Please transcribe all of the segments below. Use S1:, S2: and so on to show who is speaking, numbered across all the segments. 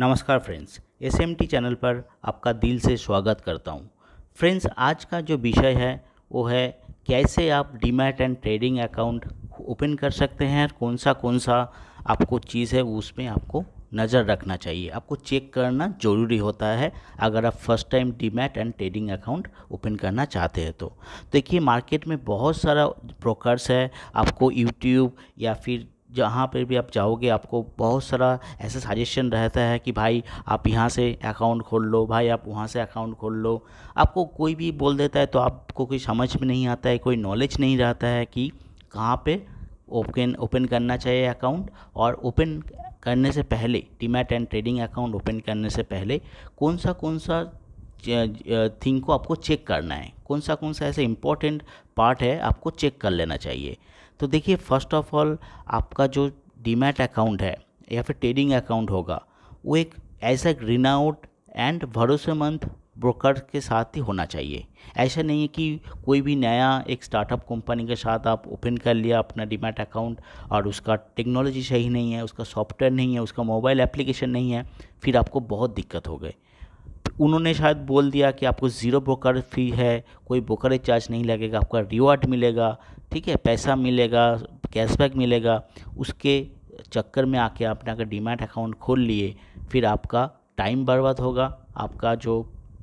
S1: नमस्कार friends S channel पर आपका दिल से स्वागत करता हूँ फ्रेंड्स आज का जो विषय है वो है कैसे आप demat and trading account open कर सकते हैं कौन सा कौन सा आपको चीज़ है उसमें आपको नज़र रखना चाहिए आपको चेक करना ज़रूरी होता है अगर आप first time demat and trading account open करना चाहते हैं तो देखिए मार्केट में बहुत सारा ब्रोकर्स है आपको यूट्यूब या फिर जहाँ पर भी आप जाओगे आपको बहुत सारा ऐसा सजेशन रहता है कि भाई आप यहाँ से अकाउंट खोल लो भाई आप वहाँ से अकाउंट खोल लो आपको कोई भी बोल देता है तो आपको कोई समझ में नहीं आता है कोई नॉलेज नहीं रहता है कि कहाँ पे ओपन ओपन करना चाहिए अकाउंट और ओपन करने से पहले demat and trading account open करने से पहले कौन सा कौन सा थिंग को आपको चेक करना है कौन सा कौन सा ऐसा इंपॉर्टेंट पार्ट है आपको चेक कर लेना चाहिए तो देखिए फर्स्ट ऑफ ऑल आपका जो डीमैट अकाउंट है या फिर ट्रेडिंग अकाउंट होगा वो एक ऐसा ग्रीन आउट एंड भरोसेमंद ब्रोकर के साथ ही होना चाहिए ऐसा नहीं है कि कोई भी नया एक स्टार्टअप कंपनी के साथ आप ओपन कर लिया अपना डीमैट अकाउंट और उसका टेक्नोलॉजी सही नहीं है उसका सॉफ्टवेयर नहीं है उसका मोबाइल एप्लीकेशन नहीं है फिर आपको बहुत दिक्कत हो गई उन्होंने शायद बोल दिया कि आपको ज़ीरो ब्रोकर फी है कोई ब्रोकरेज चार्ज नहीं लगेगा आपका रिवॉर्ड मिलेगा ठीक है पैसा मिलेगा कैशबैक मिलेगा उसके चक्कर में आके आपने अगर डीमैट अकाउंट खोल लिए फिर आपका टाइम बर्बाद होगा आपका जो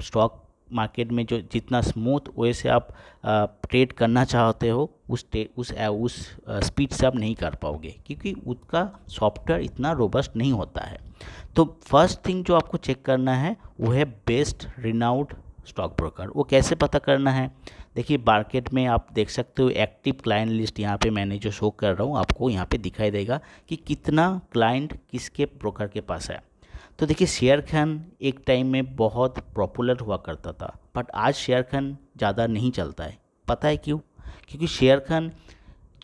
S1: स्टॉक मार्केट में जो जितना स्मूथ वे से आप ट्रेड करना चाहते हो उस उस उस स्पीड से आप नहीं कर पाओगे क्योंकि उसका सॉफ्टवेयर इतना रोबस्ट नहीं होता है तो फर्स्ट थिंग जो आपको चेक करना है वो है बेस्ट रिनाउड स्टॉक ब्रोकर वो कैसे पता करना है देखिए मार्केट में आप देख सकते हो एक्टिव क्लाइंट लिस्ट यहाँ पे मैंने जो शो कर रहा हूँ आपको यहाँ पे दिखाई देगा कि कितना क्लाइंट किसके ब्रोकर के पास है तो देखिए शेयर खान एक टाइम में बहुत पॉपुलर हुआ करता था बट आज शेयर खान ज़्यादा नहीं चलता है पता है क्यों क्योंकि शेयर खान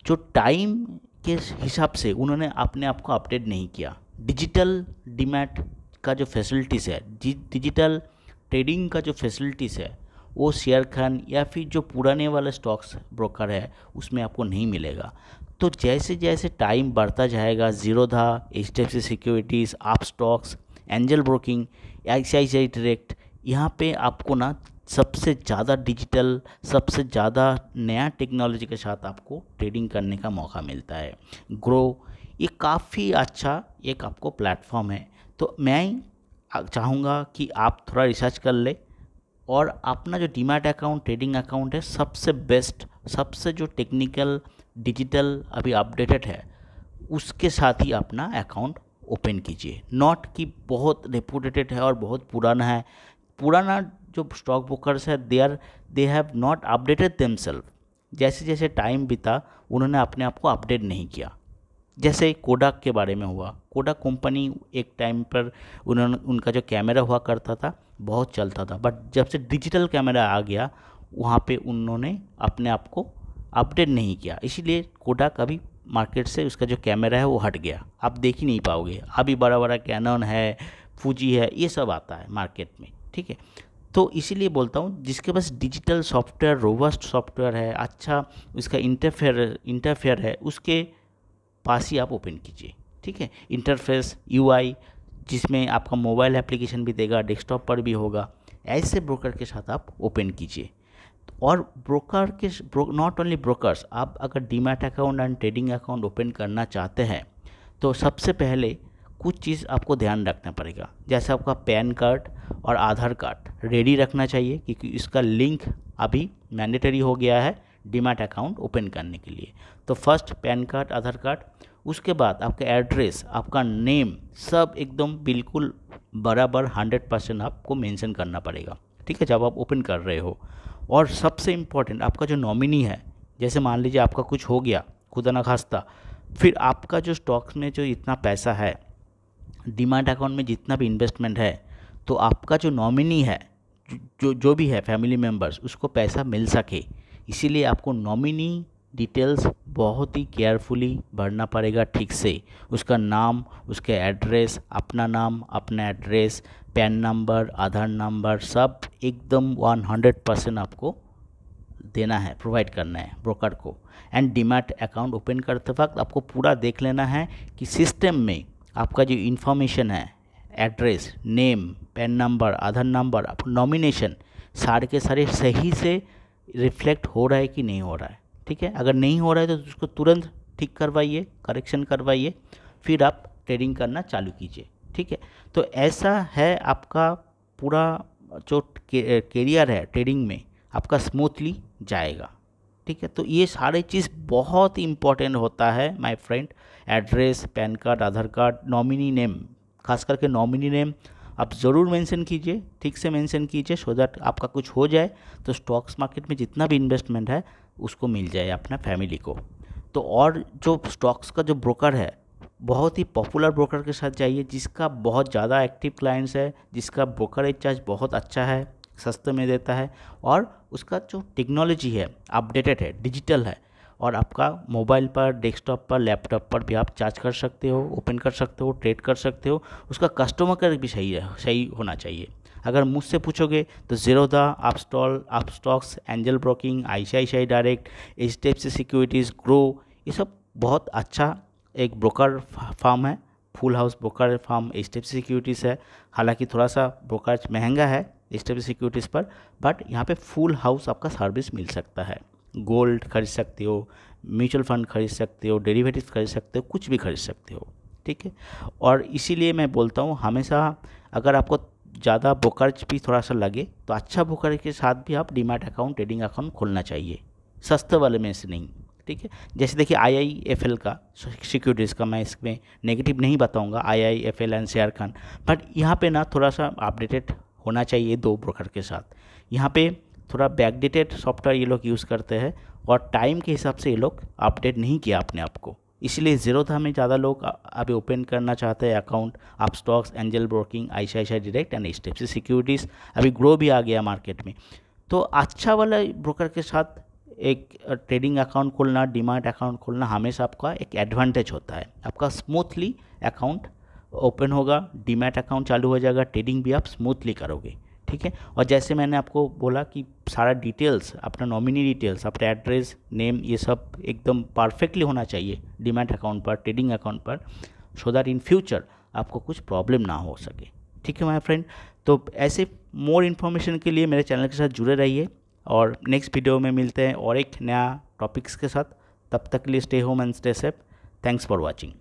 S1: जो टाइम के हिसाब से उन्होंने अपने आप को अपडेट नहीं किया डिजिटल डिमेट का जो फैसिलिटीज़ है डिजिटल ट्रेडिंग का जो फैसिलिटीज़ है वो शेयर खान या फिर जो पुराने वाला स्टॉक्स ब्रोकर है उसमें आपको नहीं मिलेगा तो जैसे जैसे टाइम बढ़ता जाएगा Zerodha H D F C securities आप stocks Angel Broking I I C direct यहाँ पे आपको ना सबसे ज़्यादा डिजिटल सबसे ज़्यादा नया टेक्नोलॉजी के साथ आपको ट्रेडिंग करने का मौका मिलता है ग्रो ये काफ़ी अच्छा एक आपको प्लेटफॉर्म है तो मैं चाहूँगा कि आप थोड़ा रिसर्च कर ले और अपना जो डीमैट अकाउंट ट्रेडिंग अकाउंट है सबसे बेस्ट सबसे जो टेक्निकल डिजिटल अभी अपडेटेड है उसके साथ ही अपना अकाउंट ओपन कीजिए नॉट कि बहुत रेपुटेटेड है और बहुत पुराना है पुराना जो स्टॉक ब्रोकरस है they are they have not updated them जैसे जैसे टाइम बीता उन्होंने अपने आप को अपडेट नहीं किया जैसे कोडाक के बारे में हुआ कोडाक कंपनी एक टाइम पर उन्होंने उनका जो कैमरा हुआ करता था बहुत चलता था बट जब से डिजिटल कैमरा आ गया वहाँ पे उन्होंने अपने आप को अपडेट नहीं किया इसीलिए कोडाक अभी मार्केट से उसका जो कैमरा है वो हट गया आप देख ही नहीं पाओगे अभी बड़ा बड़ा कैनन है फूजी है ये सब आता है मार्केट में ठीक है तो इसीलिए बोलता हूँ जिसके पास डिजिटल सॉफ्टवेयर रोबस्ट सॉफ्टवेयर है अच्छा उसका इंटरफेयर इंटरफेयर है उसके पास ही आप ओपन कीजिए ठीक है इंटरफेस यूआई जिसमें आपका मोबाइल एप्लीकेशन भी देगा डेस्कटॉप पर भी होगा ऐसे ब्रोकर के साथ आप ओपन कीजिए और ब्रोकर के नॉट ओनली ब्रोकर्स आप अगर demat account and trading account open करना चाहते हैं तो सबसे पहले कुछ चीज़ आपको ध्यान रखना पड़ेगा जैसे आपका पैन कार्ड और आधार कार्ड रेडी रखना चाहिए क्योंकि इसका लिंक अभी मैंडेटरी हो गया है डीमैट अकाउंट ओपन करने के लिए तो first PAN card Aadhaar card उसके बाद आपका एड्रेस आपका नेम सब एकदम बिल्कुल बराबर हंड्रेड परसेंट आपको मेंशन करना पड़ेगा ठीक है जब आप ओपन कर रहे हो और सबसे इम्पॉर्टेंट आपका जो नॉमिनी है जैसे मान लीजिए आपका कुछ हो गया खुदा ना खास्ता फिर आपका जो स्टॉक्स में जो इतना पैसा है डिमांड अकाउंट में जितना भी इन्वेस्टमेंट है तो आपका जो नॉमिनी है जो जो भी है फैमिली मेम्बर्स उसको पैसा मिल सके इसीलिए आपको नॉमिनी डिटेल्स बहुत ही केयरफुली भरना पड़ेगा ठीक से उसका नाम उसके एड्रेस अपना नाम अपना address PAN number Aadhaar number सब एकदम 100 परसेंट आपको देना है प्रोवाइड करना है ब्रोकर को एंड डीमैट अकाउंट ओपन करते वक्त आपको पूरा देख लेना है कि सिस्टम में आपका जो इन्फॉर्मेशन है address name PAN number Aadhaar number nomination सारे के सारे सही से रिफ्लेक्ट हो रहा है कि नहीं हो रहा है ठीक है अगर नहीं हो रहा है तो उसको तुरंत ठीक करवाइए करेक्शन करवाइए फिर आप ट्रेडिंग करना चालू कीजिए ठीक है तो ऐसा है आपका पूरा जो करियर है ट्रेडिंग में आपका स्मूथली जाएगा ठीक है तो ये सारे चीज़ बहुत इंपॉर्टेंट होता है my friend address PAN card Aadhaar card nominee name खास करके नॉमिनी नेम आप ज़रूर मेंशन कीजिए ठीक से मेंशन कीजिए सो दैट आपका कुछ हो जाए तो स्टॉक्स मार्केट में जितना भी इन्वेस्टमेंट है उसको मिल जाए अपना फैमिली को तो और जो स्टॉक्स का जो ब्रोकर है बहुत ही पॉपुलर ब्रोकर के साथ जाइए जिसका बहुत ज़्यादा एक्टिव क्लाइंट्स है जिसका ब्रोकर चार्ज बहुत अच्छा है सस्ते में देता है और उसका जो टेक्नोलॉजी है अपडेटेड है डिजिटल है और आपका मोबाइल पर डेस्कटॉप पर लैपटॉप पर भी आप चार्ज कर सकते हो ओपन कर सकते हो ट्रेड कर सकते हो उसका कस्टमर केयर भी सही है सही होना चाहिए अगर मुझसे पूछोगे तो स्टॉल अपस्टॉल Upstox Angel Broking I direct H D F C securities Groww ये सब बहुत अच्छा एक ब्रोकर फार्म है full house broker firm H D F C securities है हालांकि थोड़ा सा ब्रोकरेज महंगा है H D F C securities पर बट यहाँ पे फुल हाउस आपका सर्विस मिल सकता है गोल्ड खरीद सकते हो म्यूचुअल फंड खरीद सकते हो डेरिवेटिव खरीद सकते हो कुछ भी खरीद सकते हो ठीक है और इसीलिए मैं बोलता हूँ हमेशा अगर आपको ज़्यादा ब्रोकरेज भी थोड़ा सा लगे तो अच्छा ब्रोकर के साथ भी आप डिमार्ट अकाउंट ट्रेडिंग अकाउंट खोलना चाहिए सस्ते वाले में से नहीं ठीक है जैसे देखिए आई आई एफ एल का सिक्योरिटीज़ का मैं इसमें नेगेटिव नहीं बताऊँगा I I F L and Sharekhan but यहाँ पे ना थोड़ा सा अपडेटेड होना चाहिए दो ब्रोकर के साथ यहाँ पे थोड़ा बैकडेटेड सॉफ्टवेयर ये लोग यूज़ करते हैं और टाइम के हिसाब से ये लोग अपडेट नहीं किया अपने आप को इसलिए था में ज़्यादा लोग अभी ओपन करना चाहते हैं अकाउंट आप stocks Angel Broking I direct and H securities अभी ग्रो भी आ गया मार्केट में तो अच्छा वाला ब्रोकर के साथ एक ट्रेडिंग अकाउंट खोलना डीमार्ट अकाउंट खोलना हमेशा आपका एक एडवांटेज होता है आपका स्मूथली अकाउंट ओपन होगा डिमैट अकाउंट चालू हो जाएगा ट्रेडिंग भी आप स्मूथली करोगे ठीक है और जैसे मैंने आपको बोला कि सारा डिटेल्स अपना नॉमिनी डिटेल्स अपना एड्रेस नेम ये सब एकदम परफेक्टली होना चाहिए डिमेट अकाउंट पर ट्रेडिंग अकाउंट पर सो दैट इन फ्यूचर आपको कुछ प्रॉब्लम ना हो सके ठीक है माई फ्रेंड तो ऐसे मोर इन्फॉर्मेशन के लिए मेरे चैनल के साथ जुड़े रहिए और नेक्स्ट वीडियो में मिलते हैं और एक नया टॉपिक्स के साथ तब तक के लिए stay home and stay safe thanks for watching